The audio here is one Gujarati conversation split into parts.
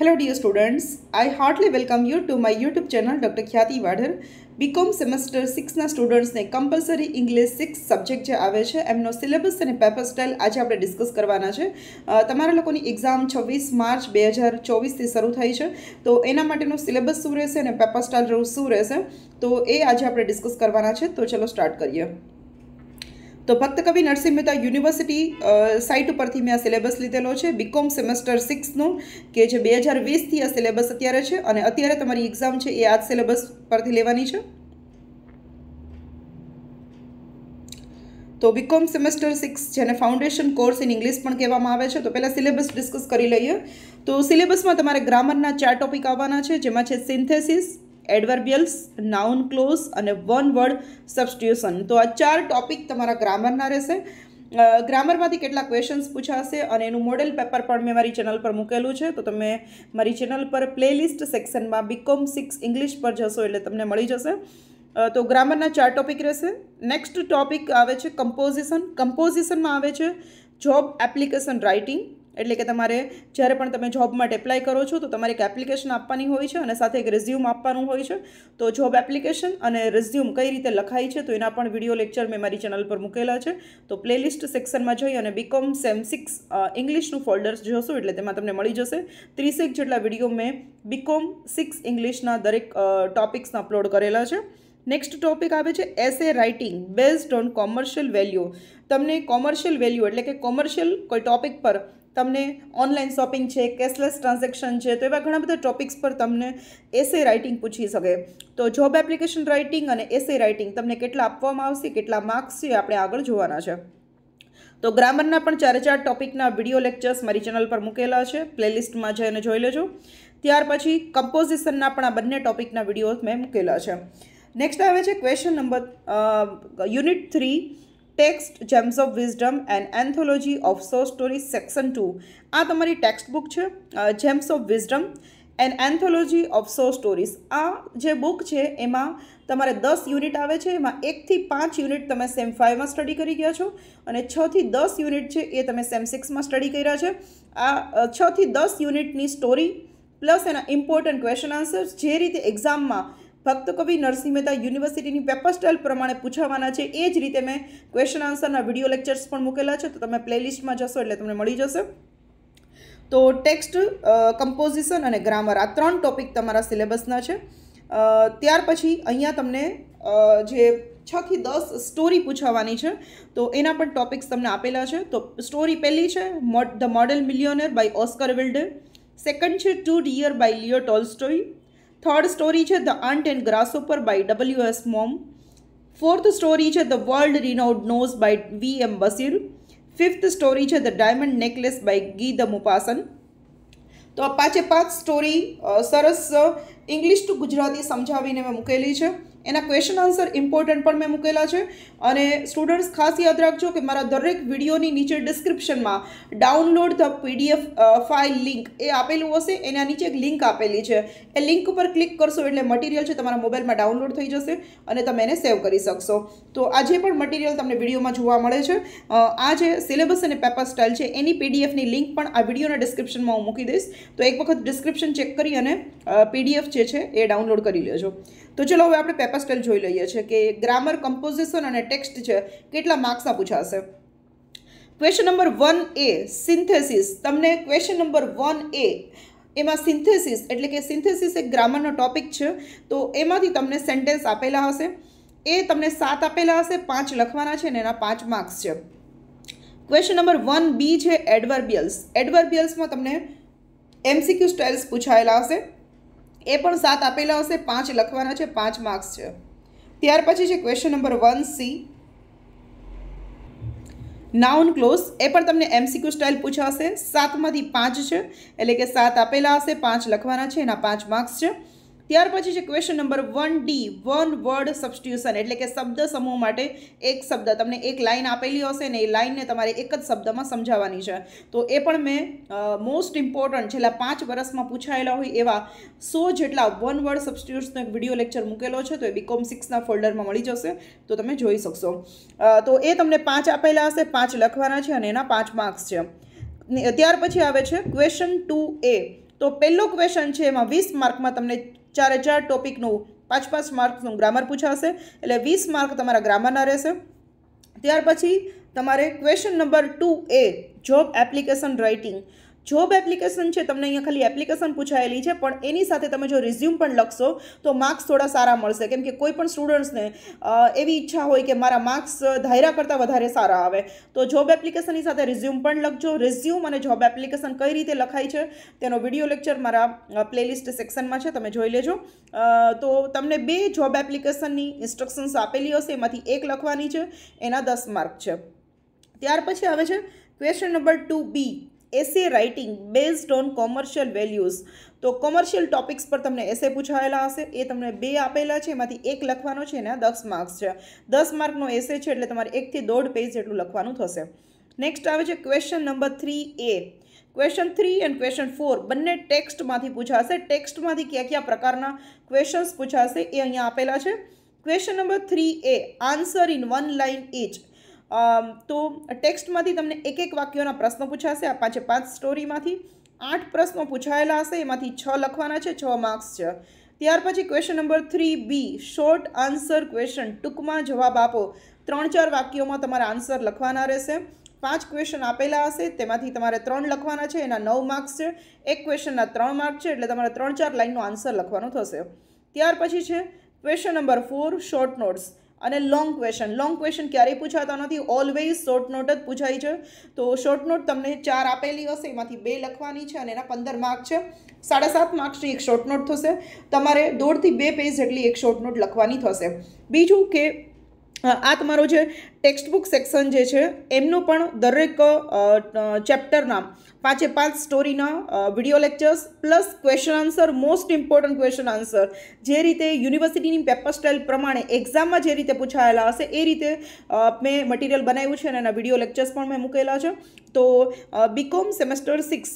Hello dear students I heartily welcome you to my YouTube channel Dr. Khyati Vadhar. BCom semester સિક્સના સ્ટુડન્ટ્સને કમ્પલસરી ઇંગ્લિશ સિક્સ સબ્જેક્ટ જે આવે છે એમનો સિલેબસ અને પેપર સ્ટાઇલ આજે આપણે ડિસ્કસ કરવાના છે તમારા લોકોની એક્ઝામ છવ્વીસ માર્ચ બે હજાર ચોવીસથી શરૂ થઈ છે તો એના માટેનો સિલેબસ શું રહેશે અને પેપર સ્ટાઇલ શું રહેશે તો એ આજે આપણે ડિસ્કસ કરવાના છે તો ચલો સ્ટાર્ટ કરીએ તો ભક્તકવિ નરસિંહ મહેતા યુનિવર્સિટી સાઇટ ઉપરથી મેં આ સિલેબસ લીધેલો છે બીકોમ સેમેસ્ટર સિક્સનો કે જે બે હજાર વીસથી આ સિલેબસ અત્યારે છે અને અત્યારે તમારી એક્ઝામ છે એ આ સિલેબસ પરથી લેવાની છે તો બીકોમ સેમેસ્ટર સિક્સ જેને ફાઉન્ડેશન કોર્સ ઇન ઇંગ્લિશ પણ કહેવામાં આવે છે તો પહેલાં સિલેબસ ડિસ્કસ કરી લઈએ તો સિલેબસમાં તમારે ગ્રામરના ચાર ટોપિક આવવાના છે જેમાં છે સિન્થેસિસ એડવર્બિયલ્સ નાઉન ક્લોઝ અને વન વર્ડ સબસ્ટિટ્યુશન તો આ ચાર ટોપિક તમારા ગ્રામરના રહેશે ગ્રામરમાંથી કેટલા ક્વેશ્ચન્સ પૂછાશે અને એનું મોડેલ પેપર પણ મેં મારી ચેનલ પર મૂકેલું છે તો તમે મારી ચેનલ પર પ્લેલિસ્ટ સેક્શનમાં બીકોમ સિક્સ ઇંગ્લિશ પર જશો એટલે તમને મળી જશે તો ગ્રામરના ચાર ટોપિક રહેશે નેક્સ્ટ ટોપિક આવે છે કમ્પોઝિશન કમ્પોઝિશનમાં આવે છે જોબ એપ્લિકેશન રાઇટિંગ એટલે કે તમારે જ્યારે પણ તમે જોબ માટે એપ્લાય કરો છો તો તમારે એક એપ્લિકેશન આપવાની હોય છે અને સાથે એક રિઝ્યુમ આપવાનું હોય છે તો જોબ એપ્લિકેશન અને રિઝ્યુમ કઈ રીતે લખાય છે તો એના પણ વિડીયો લેક્ચર મેં મારી ચેનલ પર મૂકેલા છે તો પ્લેલિસ્ટ સેક્શનમાં જઈ અને બીકોમ સેમ સિક્સ ઇંગ્લિશનું ફોલ્ડર્સ જોશો એટલે તેમાં તમને મળી જશે ત્રીસેક જેટલા વિડીયો મેં બીકોમ સિક્સ ઇંગ્લિશના દરેક ટોપિક્સના અપલોડ કરેલા છે નેક્સ્ટ ટોપિક આવે છે essay writing based on commercial value તમને કોમર્શિયલ વેલ્યુ એટલે કે કોમર્શિયલ કોઈ ટોપિક પર તમને ઓનલાઈન શોપિંગ છે કેશલેસ ટ્રાન્ઝેક્શન છે તો એવા ઘણા બધા ટોપિક્સ પર તમને એસે રાઇટિંગ પૂછી શકે તો જોબ એપ્લિકેશન રાઇટિંગ અને એસે રાઇટિંગ તમને કેટલા આપવામાં આવશે કેટલા માર્ક્સ છે આપણે આગળ જોવાના છે તો ગ્રામરના પણ ચારે ચાર ટોપિકના વિડીયો લેક્ચર્સ મારી ચેનલ પર મૂકેલા છે પ્લેલિસ્ટમાં જઈને જોઈ લેજો ત્યાર પછી કમ્પોઝિશનના પણ આ બંને ટોપિકના વિડીયો મેં મૂકેલા છે નેક્સ્ટ આવે છે question number unit three text gems of wisdom and anthology of સો સ્ટોરીઝ સેક્શન ટુ આ તમારી ટેક્સ્ટ બુક છે gems of wisdom and anthology of સો સ્ટોરીઝ આ જે બુક છે એમાં તમારે દસ યુનિટ આવે છે એમાં એકથી પાંચ યુનિટ તમે સેમ ફાઇવમાં સ્ટડી કરી ગયા છો અને છથી દસ યુનિટ છે એ તમે સેમ સિક્સમાં સ્ટડી કર્યા છે આ છથી દસ યુનિટની સ્ટોરી પ્લસ એના ઇમ્પોર્ટન્ટ ક્વેશ્ચન આન્સર્સ જે રીતે એક્ઝામમાં ફક્ત કવિ નરસિંહ મહેતા યુનિવર્સિટીની પેપર પ્રમાણે પૂછાવાના છે એ જ રીતે મેં ક્વેશ્ચન આન્સરના વિડીયો લેક્ચર્સ પણ મૂકેલા છે તો તમે પ્લેલિસ્ટમાં જશો એટલે તમને મળી જશે તો ટેક્સ્ટ કમ્પોઝિશન અને ગ્રામર આ ત્રણ ટોપિક તમારા સિલેબસના છે ત્યાર પછી અહીંયા તમને જે છથી દસ સ્ટોરી પૂછાવાની છે તો એના પણ ટોપિક્સ તમને આપેલા છે તો સ્ટોરી પહેલી છે the model millionaire by Oscar Wilde second છે too dear by Leo Tolstoy third story છે the ant and grasshopper by W S Maugham fourth story છે the world renowned nose by V M Basheer fifth story છે the diamond necklace by Guy de Maupassant તો આ પાંચે પાંચ સ્ટોરી સરસ ઇંગ્લિશ ટુ ગુજરાતી સમજાવીને મેં મૂકેલી છે એના ક્વેશ્ચન આન્સર ઇમ્પોર્ટન્ટ પણ મેં મૂકેલા છે અને સ્ટુડન્ટ્સ ખાસ યાદ રાખજો કે મારા દરેક વિડીયોની નીચે ડિસ્ક્રિપ્શનમાં download the PDF file link એ આપેલું હશે એના નીચે એક લિંક આપેલી છે એ લિંક ઉપર ક્લિક કરશો એટલે મટીરિયલ છે તમારા મોબાઈલમાં ડાઉનલોડ થઈ જશે અને તમે એને સેવ કરી શકશો તો આજે પણ મટીરિયલ તમને વિડીયોમાં જોવા મળે છે આ જે સિલેબસ અને પેપર સ્ટાઇલ છે એની પીડીએફની લિંક પણ આ વિડીયોના ડિસ્ક્રિપ્શનમાં હું મૂકી દઈશ તો એક વખત ડિસ્ક્રિપ્શન ચેક કરી અને પીડીએફ જે છે એ ડાઉનલોડ કરી લેજો તો ચલો હવે આપણે એપસ્ટલ જોઈ લઈએ છીએ કે ગ્રામર કમ્પોઝિશન અને ટેક્સ્ટ છે કેટલા માર્ક્સના પૂછાશે question number one A synthesis તમને ક્વેશ્ચન નંબર વન એ એમાં સિન્થેસિસ એટલે કે સિન્થેસિસ એક ગ્રામરનો ટોપિક છે તો એમાંથી તમને સેન્ટેન્સ આપેલા હશે એ તમને સાત આપેલા હશે પાંચ લખવાના છે ને એના પાંચ માર્ક્સ છે ક્વેશ્ચન નંબર વન બી છે એડવર્બિયલ્સ એડવર્બિયલ્સમાં તમને એમસીક્યુ સ્ટાઇલ્સ પૂછાયેલા હશે એ પણ સાત આપેલા હશે પાંચ લખવાના છે પાંચ માર્ક્સ છે ત્યાર પછી છે question number one C noun clause એ પણ તમને એમસીક્યુ સ્ટાઇલ પૂછાશે સાતમાંથી પાંચ છે એટલે કે સાત આપેલા હશે પાંચ લખવાના છે એના પાંચ માર્ક્સ છે ત્યાર પછી છે question number one D one word substitution એટલે કે શબ્દ સમૂહ માટે એક શબ્દ તમને એક લાઇન આપેલી હશે ને એ લાઇનને તમારે એક જ શબ્દમાં સમજાવવાની છે તો એ પણ મેં મોસ્ટ ઇમ્પોર્ટન્ટ છેલ્લા પાંચ વર્ષમાં પૂછાયેલા હોય એવા સો જેટલા વન વર્ડ સબસ્ટિટ્યુશનનો એક વિડીયો લેક્ચર મૂકેલો છે તો એ બીકોમ સિક્સના ફોલ્ડરમાં મળી જશે તો તમે જોઈ શકશો તો એ તમને પાંચ આપેલા હશે પાંચ લખવાના છે અને એના પાંચ માર્ક્સ છે ત્યાર પછી આવે છે ક્વેશ્ચન ટુ એ તો પહેલો ક્વેશ્ચન છે એમાં વીસ માર્કમાં તમને ચારે ચાર ટોપિકનું પાંચ પાંચ માર્ક્સનું ગ્રામર પૂછાશે એટલે વીસ માર્ક તમારા ગ્રામરના રહેશે ત્યાર પછી તમારે question number two A job application writing job application છે તમને અહીંયા ખાલી એપ્લિકેશન પૂછાયેલી છે પણ એની સાથે તમે જો રિઝ્યુમ પણ લખશો તો માર્ક્સ થોડા સારા મળશે કેમ કે કોઈ પણ સ્ટુડન્ટ્સને એવી ઈચ્છા હોય કે મારા માર્ક્સ ધાયરા કરતાં વધારે સારા આવે તો જોબ એપ્લિકેશનની સાથે રિઝ્યુમ પણ લખજો રિઝ્યુમ અને જોબ એપ્લિકેશન કઈ રીતે લખાય છે તેનો વિડીયો લેક્ચર મારા પ્લેલિસ્ટ સેક્શનમાં છે તમે જોઈ લેજો તો તમને બે જોબ એપ્લિકેશનની ઇન્સ્ટ્રક્શન્સ આપેલી હશે એમાંથી એક લખવાની છે એના દસ માર્ક છે ત્યાર પછી આવે છે question number two B essay writing based on commercial values તો કોમર્શિયલ ટોપિક્સ પર તમને એસે પૂછાયેલા હશે એ તમને બે આપેલા છે એમાંથી એક લખવાનો છે એના દસ માર્ક્સ છે દસ માર્કનો એસે છે એટલે તમારે એકથી દોઢ પેજ જેટલું લખવાનું થશે નેક્સ્ટ આવે છે question number three A question three and question four બંને ટેક્સ્ટમાંથી પૂછાશે ટેક્સ્ટમાંથી કયા કયા પ્રકારના ક્વેશ્ચન્સ પૂછાશે એ અહીંયા આપેલા છે question number three A answer in one line each તો ટેક્સ્ટમાંથી તમને એક એક વાક્યોના પ્રશ્નો પૂછાશે આ પાંચે પાંચ સ્ટોરીમાંથી આઠ પ્રશ્નો પૂછાયેલા હશે એમાંથી છ લખવાના છે છ માર્ક્સ છે ત્યાર પછી question number three B short answer question ટૂંકમાં જવાબ આપો ત્રણ ચાર વાક્યોમાં તમારે આન્સર લખવાના રહેશે પાંચ ક્વેશ્ચન આપેલા હશે તેમાંથી તમારે ત્રણ લખવાના છે એના નવ માર્ક્સ છે એક ક્વેશ્ચનના ત્રણ માર્ક છે એટલે તમારે ત્રણ ચાર લાઇનનો આન્સર લખવાનો થશે ત્યાર પછી છે question number four short notes અને લોંગ ક્વેશ્ચન લોંગ ક્વેશ્ચન ક્યારેય પૂછાતા નથી ઓલવેઝ શોર્ટ નોટ જ પૂછાય છે તો શોર્ટ નોટ તમને ચાર આપેલી હશે એમાંથી બે લખવાની છે અને એના પંદર માર્ક છે સાડા સાત માર્ક્સની એક શોર્ટ નોટ થશે તમારે દોઢથી બે પેજ જેટલી એક શોર્ટ નોટ લખવાની થશે બીજું કે આ તમારો જે ટેક્સ્ટબુક સેક્શન જે છે એમનું પણ દરેક ચેપ્ટરના પાંચે પાંચ સ્ટોરીના video lectures plus question answer most important question answer જે રીતે યુનિવર્સિટીની પેપર સ્ટાઇલ પ્રમાણે એક્ઝામમાં જે રીતે પૂછાયેલા હશે એ રીતે મેં મટીરિયલ બનાવ્યું છે અને એના વિડીયો લેક્ચર્સ પણ મેં મૂકેલા છે તો બીકોમ સેમેસ્ટર સિક્સ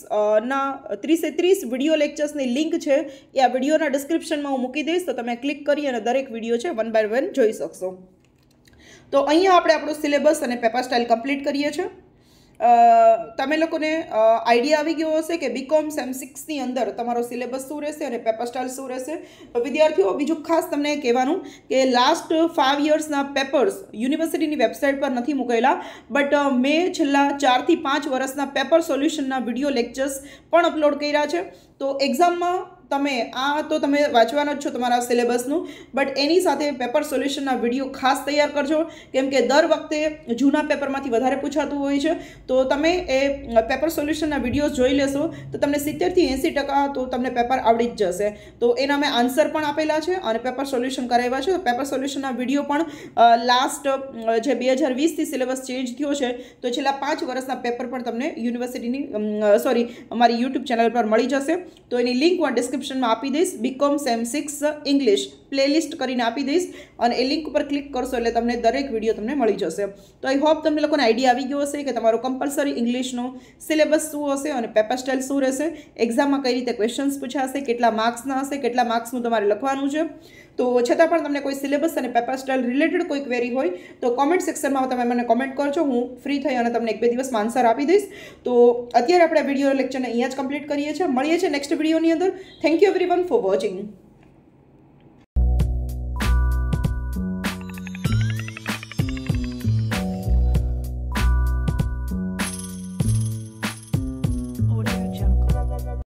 ના ત્રીસે ત્રીસ વિડીયો લેક્ચર્સની લિંક છે એ આ વિડીયોના ડિસ્ક્રિપ્શનમાં હું મૂકી દઈશ તો તમે ક્લિક કરી અને દરેક વિડીયો છે વન બાય વન જોઈ શકશો તો અહીંયા આપણે આપણો સિલેબસ અને પેપર સ્ટાઇલ કમ્પ્લીટ કરીએ છીએ તમે લોકોને આઈડિયા આવી ગયો હશે કે બીકોમ સેમ સિક્સની અંદર તમારો સિલેબસ શું રહેશે અને પેપર સ્ટાઇલ શું રહેશે તો વિદ્યાર્થીઓ બીજું ખાસ તમને કહેવાનું કે લાસ્ટ ફાઇવ યર્સના પેપર્સ યુનિવર્સિટીની વેબસાઇટ પર નથી મૂકેલા બટ મેં છેલ્લા ચારથી પાંચ વર્ષના પેપર સોલ્યુશનના વિડીયો લેક્ચર્સ પણ અપલોડ કર્યા છે તો એક્ઝામમાં તમે આ તો તમે વાંચવાનો જ છો તમારા સિલેબસનું બટ એની સાથે પેપર સોલ્યુશનના વિડીયો ખાસ તૈયાર કરજો કેમકે દર વખતે જૂના પેપરમાંથી વધારે પૂછાતું હોય છે તો તમે એ પેપર સોલ્યુશનના વિડીયો જોઈ લેશો તો તમને સિત્તેરથી એંસી ટકા તો તમને પેપર આવડી જ જશે તો એના મેં આન્સર પણ આપેલા છે અને પેપર સોલ્યુશન કરાવ્યા છે પેપર સોલ્યુશનના વિડીયો પણ લાસ્ટ જે બે હજાર વીસથી સિલેબસ ચેન્જ થયો છે તો છેલ્લા પાંચ વર્ષના પેપર પણ તમને યુનિવર્સિટીની સોરી અમારી યુટ્યુબ ચેનલ પર મળી જશે તો એની લિંક પણ ડિસ્ક ડિસ્ક્રિપ્શનમાં આપી દઈશ BCom sem six English playlist કરીને આપી દઈશ અને એ લિંક ઉપર ક્લિક કરશો એટલે તમને દરેક વિડીયો તમને મળી જશે તો આઈ હોપ તમને લોકોને આઈડિયા આવી ગયો હશે કે તમારો કમ્પલસરી ઇંગ્લિશનો સિલેબસ શું હશે અને પેપર સ્ટાઇલ શું રહેશે એક્ઝામમાં કઈ રીતે ક્વેશ્ચન્સ પૂછાશે કેટલા માર્ક્સના હશે કેટલા માર્ક્સનું તમારે લખવાનું છે તો છતાં પણ તમને કોઈ સિલેબસ અને પેપર સ્ટાઇલ રિલેટેડ કોઈ ક્વેરી હોય તો કોમેન્ટ સેક્શનમાં તમે મને કોમેન્ટ કરજો હું ફ્રી થઈ અને તમને એક બે દિવસમાં આન્સર આપી દઈશ તો અત્યારે આપણે વિડીયો લેક્ચરને અહીંયા જ કમ્પ્લીટ કરીએ છીએ મળીએ છીએ નેક્સ્ટ વિડીયોની અંદર thank you every for watching